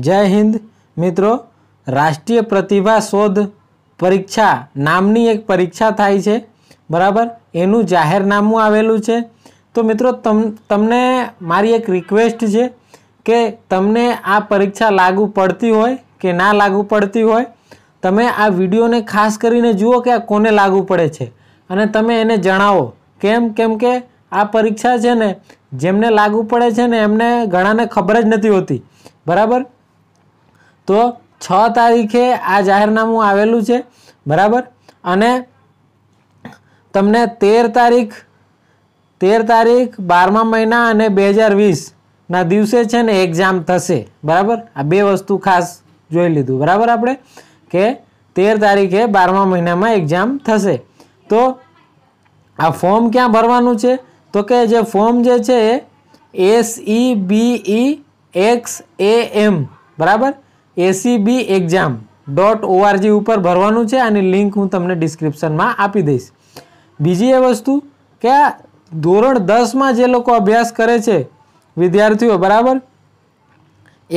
જય હિન્દ મિત્રો રાષ્ટ્રીય પ્રતિભા શોધ પરીક્ષા નામની એક પરીક્ષા થાય છે બરાબર એનું જાહેરનામું આવેલું છે તો મિત્રો તમ તમને મારી એક રિક્વેસ્ટ છે કે તમને આ પરીક્ષા લાગુ પડતી હોય કે ના લાગુ પડતી હોય તમે આ વિડીયોને ખાસ કરીને જુઓ કે આ કોને લાગુ પડે છે અને તમે એને જણાવો કેમ કેમ કે આ પરીક્ષા છે ને જેમને લાગુ પડે છે ને એમને ઘણાને ખબર જ નથી હોતી બરાબર તો છ તારીખે આ જાહેરનામું આવેલું છે બરાબર અને તમને તેર તારીખ તેર તારીખ બારમા મહિના અને બે હજાર વીસના દિવસે છે ને એક્ઝામ થશે બરાબર આ બે વસ્તુ ખાસ જોઈ લીધું બરાબર આપણે કે તેર તારીખે બારમા મહિનામાં એક્ઝામ થશે તો આ ફોર્મ ક્યાં ભરવાનું છે તો કે જે ફોર્મ જે છે એ એસ ઇ બી ઈ એક્સ એ એમ બરાબર એસીબી એક્ઝામ ડોટ ઓઆરજી ઉપર ભરવાનું છે અને લિંક હું તમને ડિસ્ક્રિપ્શનમાં આપી દઈશ બીજી એ વસ્તુ કે આ ધોરણ દસમાં જે લોકો અભ્યાસ કરે છે વિદ્યાર્થીઓ બરાબર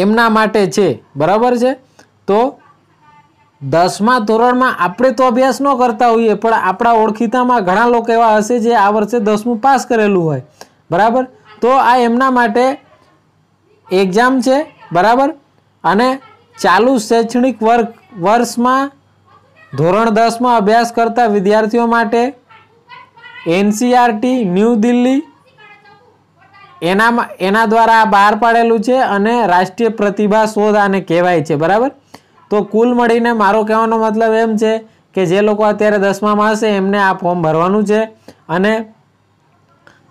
એમના માટે છે બરાબર છે તો દસમા ધોરણમાં આપણે તો અભ્યાસ ન કરતા હોઈએ પણ આપણા ઓળખીતામાં ઘણા લોકો એવા હશે જે આ વર્ષે દસમું પાસ કરેલું હોય બરાબર તો આ એમના માટે એક્ઝામ છે બરાબર અને ચાલુ શૈક્ષણિક વર્ગ વર્ષમાં ધોરણ દસમાં અભ્યાસ કરતા વિદ્યાર્થીઓ માટે એનસીઆરટી ન્યૂ દિલ્હી એનામાં એના દ્વારા બહાર પાડેલું છે અને રાષ્ટ્રીય પ્રતિભા શોધ આને કહેવાય છે બરાબર તો કુલ મળીને મારો કહેવાનો મતલબ એમ છે કે જે લોકો અત્યારે દસમામાં હશે એમને આ ફોર્મ ભરવાનું છે અને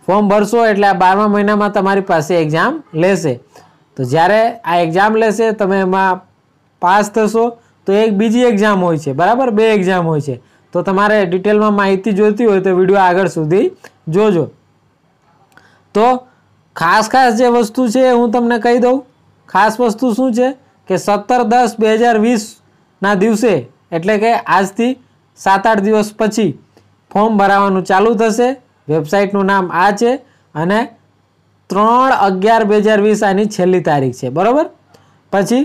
ફોર્મ ભરશો એટલે આ બારમા મહિનામાં તમારી પાસે એક્ઝામ લેશે તો જ્યારે આ એક્ઝામ લેશે તમે એમાં પાસ થશો તો એક બીજી એક્ઝામ હોય છે બરાબર બે એક્ઝામ હોય છે તો તમારે ડિટેલમાં માહિતી જોઈતી હોય તો વિડીયો આગળ સુધી જોજો તો ખાસ ખાસ જે વસ્તુ છે હું તમને કહી દઉં ખાસ વસ્તુ શું છે કે સત્તર દસ બે હજાર વીસના દિવસે એટલે કે આજથી સાત આઠ દિવસ પછી ફોર્મ ભરાવાનું ચાલુ થશે વેબસાઇટનું નામ આ છે અને ત્રણ અગિયાર બે હજાર વીસ આની છેલ્લી તારીખ છે બરાબર પછી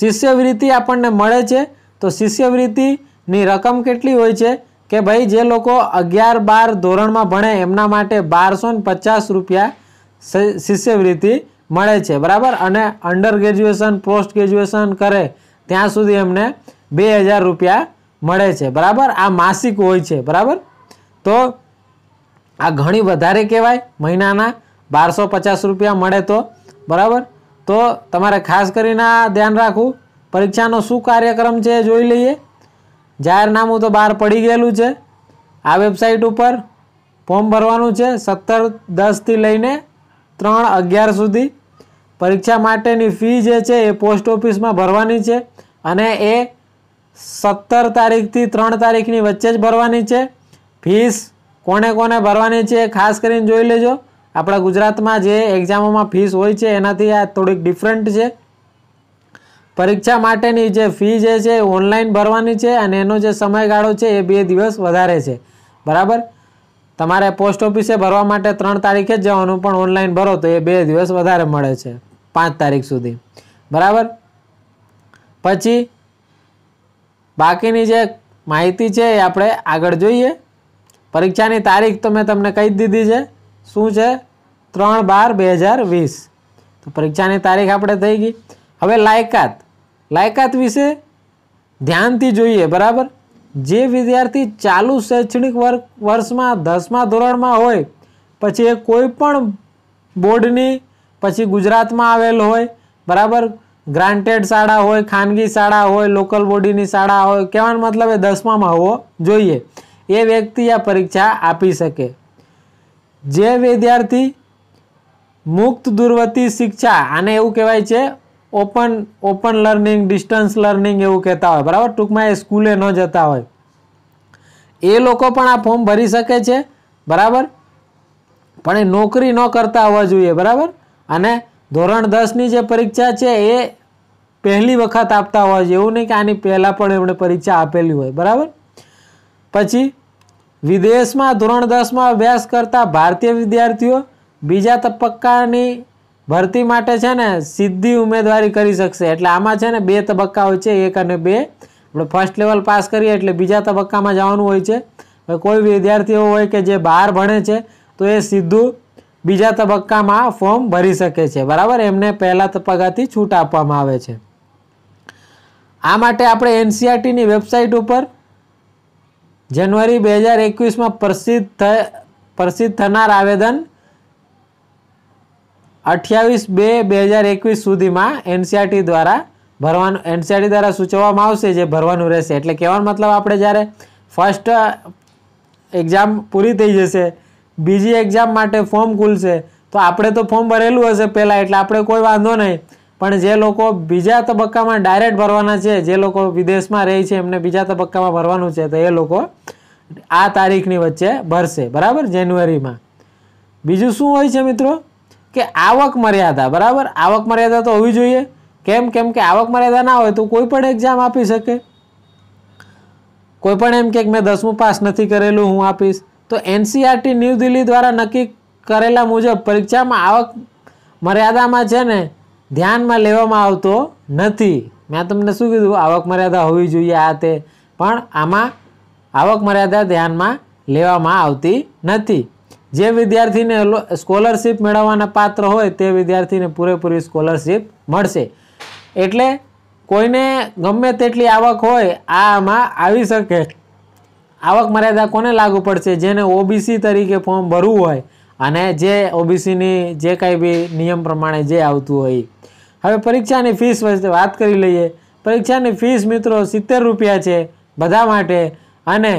શિષ્યવૃત્તિ આપણને મળે છે તો શિષ્યવૃત્તિની રકમ કેટલી હોય છે કે ભાઈ જે લોકો અગિયાર બાર ધોરણમાં ભણે એમના માટે બારસો પચાસ રૂપિયા શિષ્યવૃત્તિ મળે છે બરાબર અને અંડર ગ્રેજ્યુએશન પોસ્ટ ગ્રેજ્યુએશન કરે ત્યાં સુધી એમને બે હજાર રૂપિયા મળે છે બરાબર આ માસિક હોય છે બરાબર તો આ ઘણી વધારે કહેવાય મહિનાના બારસો પચાસ રૂપિયા મળે તો બરાબર તો તમારે ખાસ કરીને ધ્યાન રાખવું પરીક્ષાનો શું કાર્યક્રમ છે એ જોઈ લઈએ જાહેરનામું તો બહાર પડી ગયેલું છે આ વેબસાઇટ ઉપર ફોર્મ ભરવાનું છે સત્તર દસથી લઈને ત્રણ અગિયાર સુધી પરીક્ષા માટેની ફી જે છે એ પોસ્ટ ઓફિસમાં ભરવાની છે અને એ સત્તર તારીખથી ત્રણ તારીખની વચ્ચે જ ભરવાની છે ફીસ કોને કોને ભરવાની છે ખાસ કરીને જોઈ લેજો આપણા ગુજરાતમાં જે એક્ઝામોમાં ફીસ હોય છે એનાથી આ થોડીક ડિફરન્ટ છે પરીક્ષા માટેની જે ફી જે છે ઓનલાઈન ભરવાની છે અને એનો જે સમયગાળો છે એ બે દિવસ વધારે છે બરાબર તમારે પોસ્ટ ઓફિસે ભરવા માટે ત્રણ તારીખે જ જવાનું પણ ઓનલાઈન ભરો તો એ બે દિવસ વધારે મળે છે પાંચ તારીખ સુધી બરાબર પછી બાકીની જે માહિતી છે એ આપણે આગળ જોઈએ પરીક્ષાની તારીખ તો મેં તમને કહી દીધી છે શું છે ત્રણ બાર બે હજાર વીસ તો પરીક્ષાની તારીખ આપણે થઈ ગઈ હવે લાયકાત લાયકાત વિશે ધ્યાનથી જોઈએ બરાબર જે વિદ્યાર્થી ચાલુ શૈક્ષણિક વર્ષમાં દસમા ધોરણમાં હોય પછી એ કોઈ પણ બોર્ડની પછી ગુજરાતમાં આવેલ હોય બરાબર ગ્રાન્ટેડ શાળા હોય ખાનગી શાળા હોય લોકલ બોડીની શાળા હોય કહેવાનો મતલબ એ દસમામાં હોવો જોઈએ એ વ્યક્તિ આ પરીક્ષા આપી શકે જે વિદ્યાર્થી મુક્ત દુર્વતી શિક્ષા આને એવું કહેવાય છે open open learning distance learning એવું કહેતા હોય બરાબર ટૂંકમાં એ સ્કૂલે ન જતા હોય એ લોકો પણ આ ફોર્મ ભરી શકે છે બરાબર પણ એ નોકરી ન કરતા હોવા જોઈએ બરાબર અને ધોરણ દસની જે પરીક્ષા છે એ પહેલી વખત આપતા હોવા જોઈએ એવું નહીં કે આની પહેલાં પણ એમણે પરીક્ષા આપેલી હોય બરાબર પછી વિદેશમાં ધોરણ દસમાં અભ્યાસ કરતા ભારતીય વિદ્યાર્થીઓ બીજા તબક્કાની ભરતી માટે છે ને સીધી ઉમેદવારી કરી શકશે એટલે આમાં છે ને બે તબક્કા હોય છે એક અને બે આપણે ફર્સ્ટ લેવલ પાસ કરીએ એટલે બીજા તબક્કામાં જવાનું હોય છે કોઈ વિદ્યાર્થીઓ હોય કે જે બહાર ભણે છે તો એ સીધું બીજા તબક્કામાં ફોર્મ ભરી શકે છે બરાબર એમને પહેલા તબક્કાથી છૂટ આપવામાં આવે છે આ માટે આપણે એનસીઆરટીની e વેબસાઇટ ઉપર જાન્યુઆરી બે હજાર એકવીસમાં પ્રસિદ્ધ પ્રસિદ્ધ થનાર આવેદન અઠ્યાવીસ બે બે હજાર એકવીસ સુધીમાં એનસીઆરટી e દ્વારા ભરવાનું એનસીઆરટી e દ્વારા સૂચવવામાં આવશે જે ભરવાનું રહેશે એટલે કહેવાનો મતલબ આપણે જ્યારે ફર્સ્ટ એક્ઝામ પૂરી થઈ જશે બીજી એક્ઝામ માટે ફોર્મ ખુલશે તો આપણે તો ફોર્મ ભરેલું હશે પહેલાં એટલે આપણે કોઈ વાંધો નહીં પણ જે લોકો બીજા તબક્કામાં ડાયરેક્ટ ભરવાના છે જે લોકો વિદેશમાં રહે છે એમને બીજા તબક્કામાં ભરવાનું છે તો એ લોકો આ તારીખની વચ્ચે ભરશે બરાબર જાન્યુઆરીમાં બીજું શું હોય છે મિત્રો કે આવક મર્યાદા બરાબર આવક મર્યાદા તો હોવી જોઈએ કેમ કેમ કે આવક મર્યાદા ના હોય તો કોઈ પણ એક્ઝામ આપી શકે કોઈ પણ એમ કે મેં દસમું પાસ નથી કરેલું હું આપીશ તો એનસીઆરટી ન્યૂ દિલ્હી દ્વારા નક્કી કરેલા મુજબ પરીક્ષામાં આવક મર્યાદામાં છે ને ધ્યાનમાં લેવામાં આવતો નથી મેં તમને શું કીધું આવક મર્યાદા હોવી જોઈએ આ તે પણ આમાં આવક મર્યાદા ધ્યાનમાં લેવામાં આવતી નથી જે વિદ્યાર્થીને સ્કોલરશીપ મેળવવાના પાત્ર હોય તે વિદ્યાર્થીને પૂરેપૂરી સ્કોલરશીપ મળશે એટલે કોઈને ગમે તેટલી આવક હોય આ આમાં આવી શકે આવક મર્યાદા કોને લાગુ પડશે જેને ઓબીસી તરીકે ફોર્મ ભરવું હોય અને જે ઓબીસીની જે કાંઈ બી નિયમ પ્રમાણે જે આવતું હોય હવે પરીક્ષાની ફીસ વચ્ચે વાત કરી લઈએ પરીક્ષાની ફીસ મિત્રો સિત્તેર રૂપિયા છે બધા માટે અને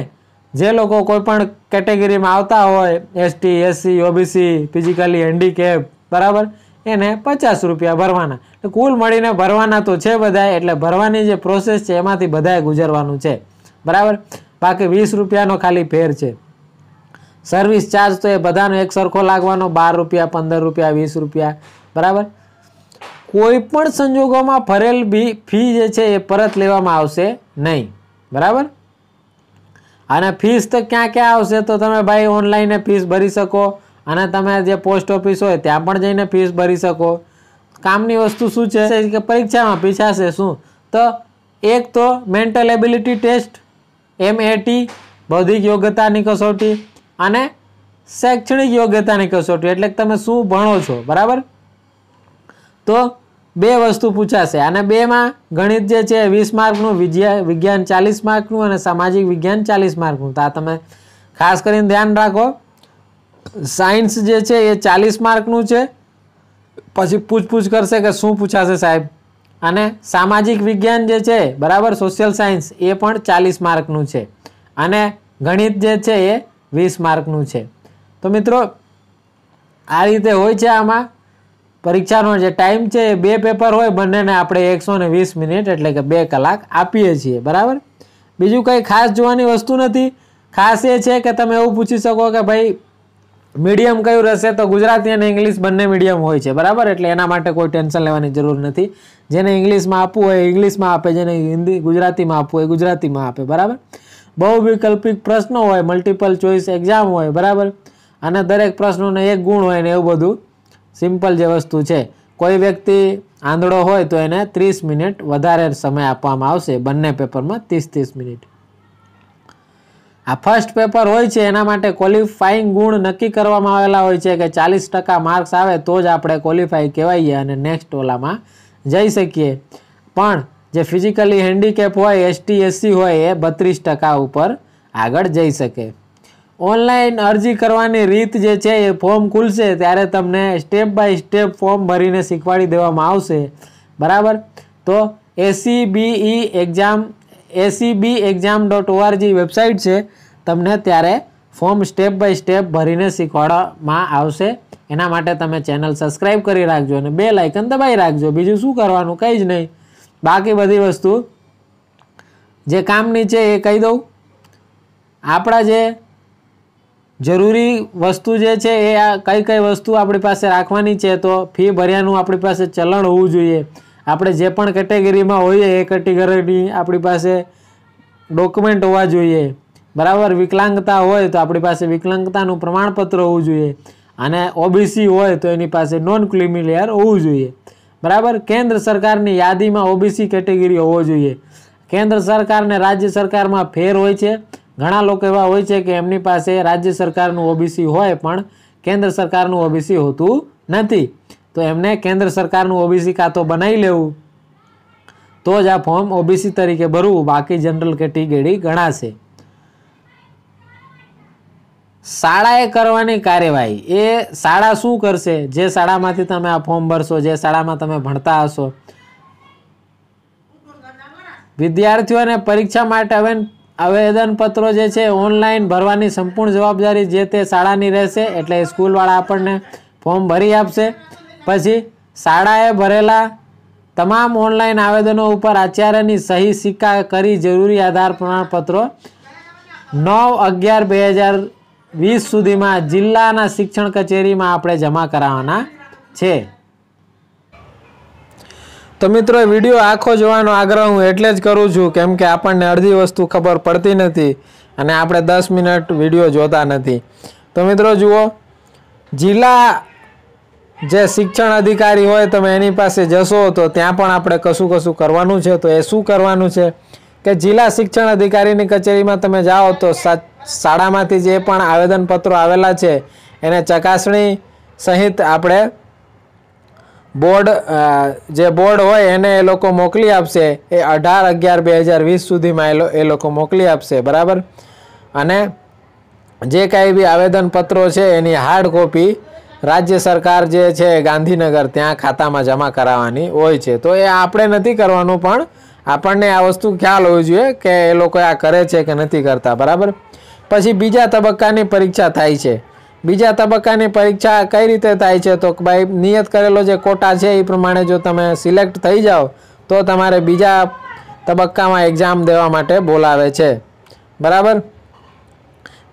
જે લોકો કોઈપણ કેટેગરીમાં આવતા હોય ST SC OBC physically handicap બરાબર એને પચાસ રૂપિયા ભરવાના એટલે કુલ મળીને ભરવાના તો છે બધાએ એટલે ભરવાની જે પ્રોસેસ છે એમાંથી બધાએ ગુજરવાનું છે બરાબર બાકી વીસ રૂપિયાનો ખાલી ફેર છે સર્વિસ ચાર્જ તો એ બધાનો એક સરખો લાગવાનો બાર રૂપિયા પંદર રૂપિયા વીસ રૂપિયા બરાબર કોઈપણ સંજોગોમાં ભરેલ બી ફી જે છે એ પરત લેવામાં આવશે નહીં બરાબર અને ફીસ તો ક્યાં ક્યાં આવશે તો તમે ભાઈ ઓનલાઈને ફીસ ભરી શકો અને તમે જે પોસ્ટ ઓફિસ હોય ત્યાં પણ જઈને ફીસ ભરી શકો કામની વસ્તુ શું છે કે પરીક્ષામાં પીછાશે શું તો એક તો મેન્ટલ એબિલિટી ટેસ્ટ એમએટી બૌદ્ધિક યોગ્યતાની કસોટી અને શૈક્ષણિક યોગ્યતાની કસોટી એટલે તમે શું ભણો છો બરાબર તો બે વસ્તુ પૂછાશે અને બેમાં ગણિત જે છે વીસ માર્કનું વિજ્ઞાન ચાલીસ માર્કનું અને સામાજિક વિજ્ઞાન ચાલીસ માર્કનું તો આ તમે ખાસ કરીને ધ્યાન રાખો સાયન્સ જે છે એ ચાલીસ માર્કનું છે પછી પૂછપૂછ કરશે કે શું પૂછાશે સાહેબ અને સામાજિક વિજ્ઞાન જે છે બરાબર સોશિયલ સાયન્સ એ પણ ચાલીસ માર્કનું છે અને ગણિત જે છે એ વીસ માર્કનું છે તો મિત્રો આ રીતે હોય છે આમાં પરીક્ષાનો જે ટાઈમ છે એ બે પેપર હોય બંનેને આપણે એકસો ને વીસ મિનિટ એટલે કે બે કલાક આપીએ છીએ બરાબર બીજું કંઈ ખાસ જોવાની વસ્તુ નથી ખાસ એ છે કે તમે એવું પૂછી શકો કે ભાઈ મીડિયમ કયું રહેશે તો ગુજરાતી અને ઇંગ્લિશ બંને મીડિયમ હોય છે બરાબર એટલે એના માટે કોઈ ટેન્શન લેવાની જરૂર નથી જેને ઇંગ્લિશમાં આપવું હોય ઇંગ્લિશમાં આપે જેને હિન્દી ગુજરાતીમાં આપવું હોય ગુજરાતીમાં આપે બરાબર બહુવિકલ્પિક પ્રશ્નો હોય મલ્ટિપલ ચોઈસ એક્ઝામ હોય બરાબર અને દરેક પ્રશ્નોને એક ગુણ હોય ને એવું બધું સિમ્પલ જે વસ્તુ છે કોઈ વ્યક્તિ આંધળો હોય તો એને ત્રીસ મિનિટ વધારે સમય આપવામાં આવશે બંને પેપરમાં ત્રીસ ત્રીસ મિનિટ આ ફર્સ્ટ પેપર હોય છે એના માટે ક્વોલિફાઈંગ ગુણ નક્કી કરવામાં આવેલા હોય છે કે ચાલીસ ટકા માર્ક્સ આવે તો જ આપણે ક્વોલિફાઈ કહેવાઈએ અને નેક્સ્ટ ઓલામાં જઈ શકીએ પણ જે ફિઝિકલી હેન્ડીકેપ હોય એસટી એસસી હોય એ બત્રીસ ટકા ઉપર આગળ જઈ શકે ઓનલાઈન અરજી કરવાની રીત જે છે એ ફોર્મ ખુલશે ત્યારે તમને સ્ટેપ બાય સ્ટેપ ફોર્મ ભરીને શીખવાડી દેવામાં આવશે બરાબર તો ACBE exam ACB exam dot ORG website છે તમને ત્યારે ફોર્મ સ્ટેપ બાય સ્ટેપ ભરીને શીખવાડવામાં આવશે એના માટે તમે ચેનલ સબસ્ક્રાઈબ કરી રાખજો અને બે લાઇકન દબાવી રાખજો બીજું શું કરવાનું કંઈ જ નહીં બાકી બધી વસ્તુ જે કામની છે એ કહી દઉં આપણા જે જરૂરી વસ્તુ જે છે એ આ કઈ કઈ વસ્તુ આપણી પાસે રાખવાની છે તો ફી ભર્યાનું આપણી પાસે ચલણ હોવું જોઈએ આપણે જે પણ કેટેગરીમાં હોઈએ એ કેટેગરીની આપણી પાસે ડોક્યુમેન્ટ હોવા જોઈએ બરાબર વિકલાંગતા હોય તો આપણી પાસે વિકલાંગતાનું પ્રમાણપત્ર હોવું જોઈએ અને ઓબીસી હોય તો એની પાસે નોન ક્લિમિલિયર હોવું જોઈએ બરાબર કેન્દ્ર સરકારની યાદીમાં ઓબીસી કેટેગરી હોવો જોઈએ કેન્દ્ર સરકાર ને રાજ્ય સરકારમાં ફેર હોય છે ઘણા લોકો એવા હોય છે કે એમની પાસે રાજ્ય સરકારનું ઓબીસી હોય પણ કેન્દ્ર સરકારનું ઓબીસી હોતું નથી તો એમને કેન્દ્ર સરકારનું ઓબીસી કાં તો બનાવી લેવું તો જ આ ફોર્મ ઓબીસી તરીકે ભરવું બાકી જનરલ કેટેગરી ગણાશે શાળાએ કરવાની કાર્યવાહી એ શાળા શું કરશે જે શાળામાંથી તમે આ ફોર્મ ભરશો જે શાળામાં તમે ભણતા હશો વિદ્યાર્થીઓને પરીક્ષા માટે હવે આવેદનપત્રો જે છે ઓનલાઈન ભરવાની સંપૂર્ણ જવાબદારી જે તે શાળાની રહેશે એટલે સ્કૂલવાળા આપણને ફોર્મ ભરી આપશે પછી શાળાએ ભરેલા તમામ ઓનલાઈન આવેદનો ઉપર આચાર્યની સહી સિક્કા કરી જરૂરી આધાર પ્રમાણપત્રો નવ અગિયાર બે હજાર વીસ સુધીમાં જિલ્લાના શિક્ષણ કચેરીમાં આપણે જમા કરાવવાના છે તો મિત્રો વિડીયો આખો જોવાનો આગ્રહ હું એટલે જ કરું છું કેમ કે આપણને અડધી વસ્તુ ખબર પડતી નથી અને આપણે દસ મિનિટ વિડીયો જોતા નથી તો મિત્રો જુઓ જિલ્લા જે શિક્ષણ અધિકારી હોય તમે એની પાસે જશો તો ત્યાં પણ આપણે કશું કશું કરવાનું છે તો એ શું કરવાનું છે કે જિલ્લા શિક્ષણ અધિકારીની કચેરીમાં તમે જાઓ તો શાળામાંથી જે પણ આવેદનપત્રો આવેલા છે એને ચકાસણી સહિત આપણે બોર્ડ જે બોર્ડ હોય એને એ લોકો મોકલી આપશે એ અઢાર અગિયાર બે હજાર વીસ સુધીમાં એ એ લોકો મોકલી આપશે બરાબર અને જે કાંઈ બી આવેદનપત્રો છે એની હાર્ડ કોપી રાજ્ય સરકાર જે છે ગાંધીનગર ત્યાં ખાતામાં જમા કરાવવાની હોય છે તો એ આપણે નથી કરવાનું પણ આપણને આ વસ્તુ ખ્યાલ હોવી જોઈએ કે એ લોકો આ કરે છે કે નથી કરતા બરાબર પછી બીજા તબક્કાની પરીક્ષા થાય છે બીજા તબક્કાની પરીક્ષા કઈ રીતે થાય છે તો ભાઈ નિયત કરેલો જે કોટા છે એ પ્રમાણે જો તમે સિલેક્ટ થઈ જાઓ તો તમારે બીજા તબક્કામાં એક્ઝામ દેવા માટે બોલાવે છે બરાબર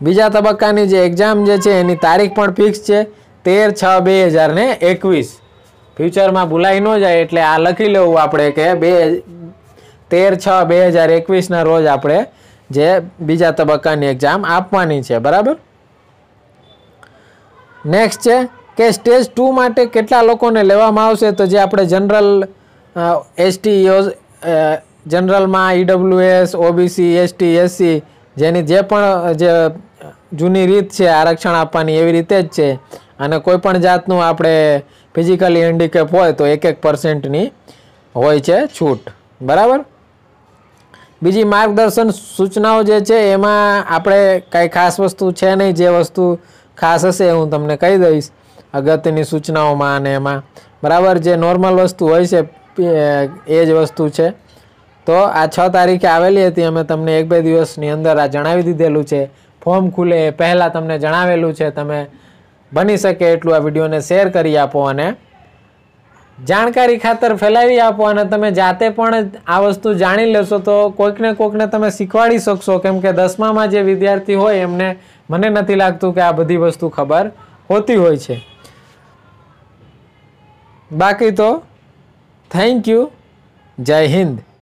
બીજા તબક્કાની જે એક્ઝામ જે છે એની તારીખ પણ ફિક્સ છે તેર છ બે હજાર ને એકવીસ ફ્યુચરમાં ભૂલાઈ ન જાય એટલે આ લખી લેવું આપણે કે બે તેર છ બે હજાર એકવીસના રોજ આપણે જે બીજા તબક્કાની એક્ઝામ આપવાની છે બરાબર નેક્સ્ટ છે કે સ્ટેજ ટુ માટે કેટલા લોકોને લેવામાં આવશે તો જે આપણે જનરલ એસટી યોજ જનરલમાં ઈડબ્લ્યુએસ ઓબીસી એસટી એસસી જેની જે પણ જે જૂની રીત છે આરક્ષણ આપવાની એવી રીતે જ છે અને કોઈપણ જાતનું આપણે ફિઝિકલી હેન્ડીકેપ હોય તો એક એક પર્સન્ટની હોય છે છૂટ બરાબર બીજી માર્ગદર્શન સૂચનાઓ જે છે એમાં આપણે કંઈ ખાસ વસ્તુ છે નહીં જે વસ્તુ ખાસ હશે હું તમને કહી દઈશ અગત્યની સૂચનાઓમાં અને એમાં બરાબર જે નોર્મલ વસ્તુ હોય છે એ જ વસ્તુ છે તો આ છ તારીખે આવેલી હતી અમે તમને એક બે દિવસની અંદર આ જણાવી દીધેલું છે ફોર્મ ખુલે એ પહેલાં તમને જણાવેલું છે તમે બની શકે એટલું આ વિડીયોને શેર કરી આપો અને જાણકારી ખાતર ફેલાવી આપો અને તમે જાતે પણ આ વસ્તુ જાણી લેશો તો કોઈકને કોઈકને તમે શીખવાડી શકશો કેમ કે દસમામાં જે વિદ્યાર્થી હોય એમને મને નથી લાગતું કે આ બધી વસ્તુ ખબર હોતી હોય છે બાકી તો થેન્ક યુ જય હિન્દ